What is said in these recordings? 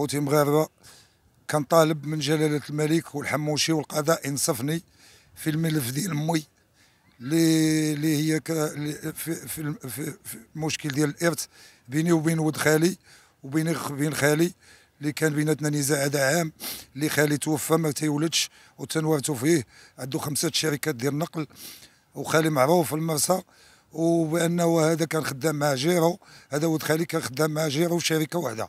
خوتي مغاربه كنطالب من جلاله الملك والحموشي والقضاء انصفني في الملف ديال امي اللي هي في, في, في, في المشكل ديال الارث بيني وبين ود خالي وبين بين خالي اللي كان بيناتنا نزاع هذا عام اللي خالي توفى ما تيولدش وتنورتو فيه عنده خمسه شركات ديال النقل وخالي معروف في المرسى وبانه هذا كان خدام مع جيرو هذا ود خالي كان خدام مع جيرو شركه واحده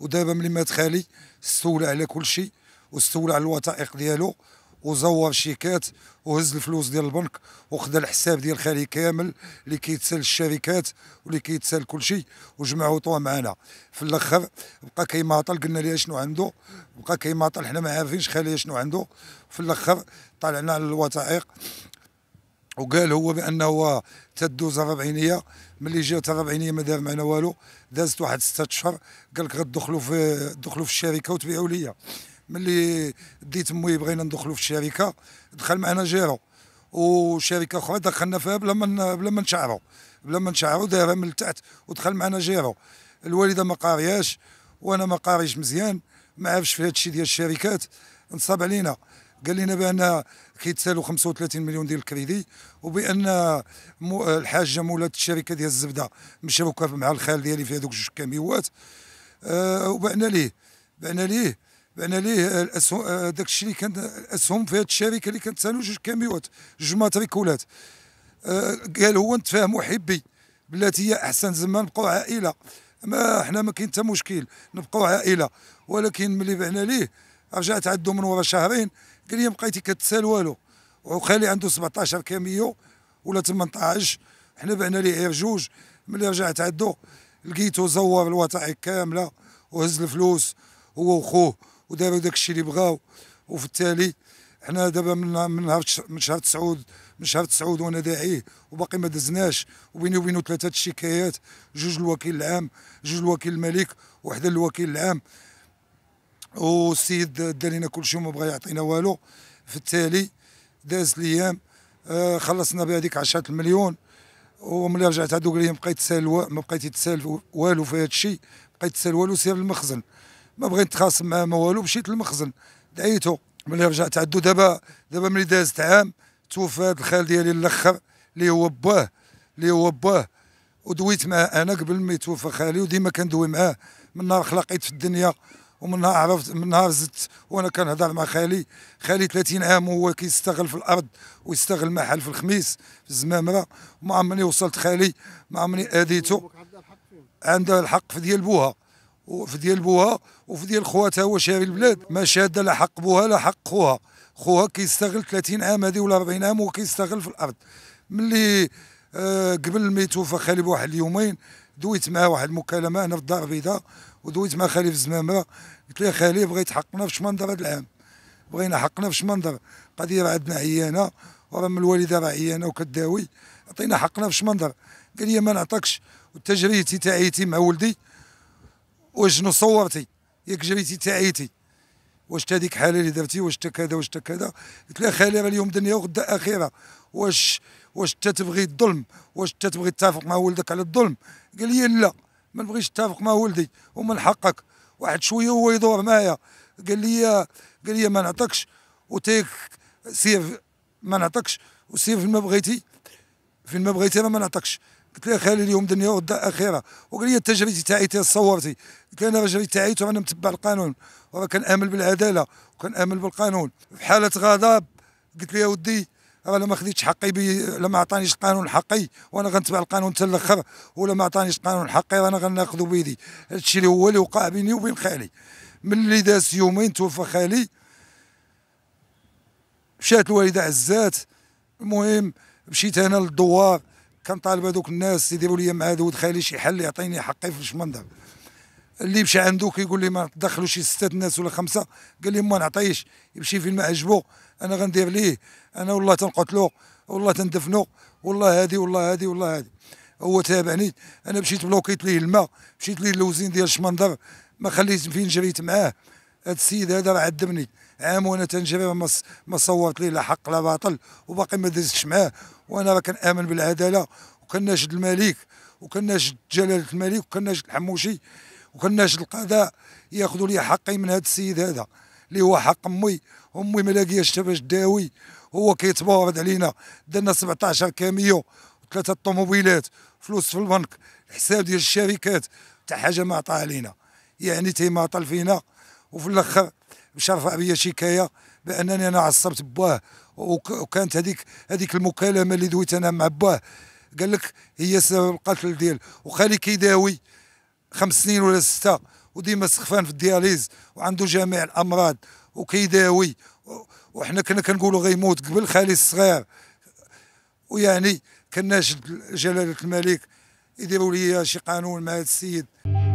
ودابا ملي مات خالي استولى على كل شيء واستولى على الوثائق ديالو وزور شيكات وهز الفلوس ديال البنك وخذا الحساب ديال خالي كامل اللي كيتسال الشركات واللي كيتسال كل شيء وجمع وطوه معنا في الاخر بقى كيماطل قلنا ليه شنو عنده بقى كيماطل حنا ما عارفينش خالي شنو عنده في الاخر طلعنا على الوثائق وقال هو بانه تدوز الربعينيه ملي جات الربعينيه ما دار معنا والو دازت واحد ستة اشهر قال لك غدخلوا في دخلوا في الشركه وتبيعوا ليا ملي ديت موي بغينا ندخلوا في الشركه دخل معنا جيرو وشركه اخرى دخلنا فيها بلا ما بلا ما نشعروا بلا ما نشعروا دايره من تحت ودخل معنا جيرو الوالده ما قارياش وانا ما قاريش مزيان ما عارفش في هذا الشيء ديال الشركات نصاب علينا قال لنا بان كيتسالوا 35 مليون ديال الكريدي وبان الحاجه مولات الشركه ديال الزبده مشروكه مع الخال ديالي في هذوك جوج كاميوات آه وبعنا ليه بعنا ليه بعنا ليه الاسهم آه، داك الشيء اللي كان الاسهم في هذه الشركه اللي كانت تسالوا جوج كاميوات جوج ماتريكولات آه قال هو نتفاهموا حبي بلاتي هي احسن زعما نبقاو عائله ما حنا ما كاين حتى مشكل نبقاو عائله ولكن ملي بعنا ليه رجعت عندو من ورا شهرين قال لي بقيتي كتسال والو وخالي عنده 17 كاميو ولا 18 حنا بعنا ليه غير جوج ملي رجعت عندو لقيته زور الوثائق كامله وهز الفلوس هو وخوه وداروا داك الشيء اللي بغاو وفي التالي حنا دابا من من نهار من شهر تسعود من شهر تسعود وانا داعيه وباقي ما دزناش وبيني وبينه ثلاثه الشكايات جوج الوكيل العام جوج الوكيل الملك وحده الوكيل العام والسيد دار لنا كل شيء وما بغى يعطينا والو في التالي داز الايام آه، خلصنا بهذيك 10 المليون وملي رجعت هذوك لي بقيت تسال ما بقيت تسال والو في هذا الشيء بقيت تسال والو سير للمخزن ما بغيت نتخاصم معاه ما والو مشيت للمخزن دعيته ملي رجعت عندو دابا دابا ملي دازت عام توفى الخال ديالي الاخر اللي هو باه اللي هو باه ودويت معاه انا قبل ما يتوفى خالي وديما كندوي معاه من نهار خلقيت في الدنيا ومنها عرفت منها زدت وانا كنهضر مع خالي خالي 30 عام وهو كيستغل في الارض ويستغل محل في الخميس في الزمامره ما عمرني وصلت خالي ما عمرني اذيته عندها الحق في ديال بوها وفي ديال بوها وفي ديال خواتها هو شاري البلاد ما شاد لا حق بوها لا حق خوها خوها كيستغل 30 عام هذه ولا 40 عام وكيستغل في الارض ملي آه قبل ما يتوفى خالي بواحد اليومين دويت معاه واحد المكالمه هنا في الدار البيضاء ودويت مع خليف الزمامه قلت له خالي خليف بغيت حقنا في شمندر هذا العام بغينا حقنا في شمندر قضيه راه عندنا عيانه وراه من الوالده راه عيانه وكداوي عطينا حقنا في شمندر قال لي ما وانت جريتي تاعيتي مع ولدي واش صورتي ياك جريتي تاعيتي واش تا هذيك حاله اللي درتي واش تا كذا واش تا كذا قلت له خالي راه اليوم دنيا وغدا اخره واش واش انت تبغي الظلم واش انت تبغي تتفق مع ولدك على الظلم قال لي لا ما نبغيش نتفق مع ولدي ومن حقك واحد شويه هو يدور معايا قال لي قال لي ما نعطكش وتيك سيف ما نعطكش وسيف فين ما بغيتي فين ما بغيتي انا ما نعطكش قلت له خالي اليوم دنيا ودا اخره وقال لي التجربه تاعي تصورتي قلت له انا التجربه تاعي وانا متبع القانون امل بالعداله امل بالقانون في حاله غضب قلت له يا ودي انا ما خديتش حقي بي لما عطانيش القانون حقي وانا غنتبع القانون حتى الاخر ولا ما عطانيش القانون حقي انا غناخذو بيدي هادشي اللي هو اللي وقع بيني وبين خالي ملي داز يومين توفى خالي مشات الوالده عزات المهم مشيت انا للدوار كنطالب هذوك الناس يديروا لي مع هذو خالي شي حل يعطيني حقي في المنظر اللي مشى عنده كيقول لي ما شي سته الناس ولا خمسه قال لي ما نعطيش يمشي فين ما عجبو انا غندير ليه انا والله تنقتلو والله تندفنو والله هادي والله هادي والله هادي هو تابعني انا مشيت بلوكيت ليه الماء مشيت ليه اللوزين ديال الشمندر ما خليت فين جريت معاه هاد السيد هذا راه عذبني عام وانا تنجري ما صورت ليه لا حق لا باطل وباقي ما درتش معاه وانا راه كنامن بالعداله وكناشد الملك وكناشد جلاله الملك وكناشد الحموشي وكناش القضاء ياخذوا لي حقي من هذا السيد هذا اللي هو حق امي امي ما لاقياش تفاش داوي هو كيتباغض علينا درنا 17 كاميو وثلاثه طوموبيلات فلوس في البنك حساب ديال الشركات حتى حاجه ما عطاها لينا يعني طال فينا وفي الاخر باش رفع بيا شكايه بانني انا عصبت باه وكانت هذيك هذيك المكالمه اللي دويت انا مع باه قال لك هي سبب القتل ديال وخالي كيداوي خمس سنين ولا سته وديما سخفان في الدياليز وعنده جميع الامراض وكيداوي وحنا كنا كنقولوا غيموت قبل خالي الصغير ويعني كناشد جلاله الملك يديروا لي شي قانون مع هذا السيد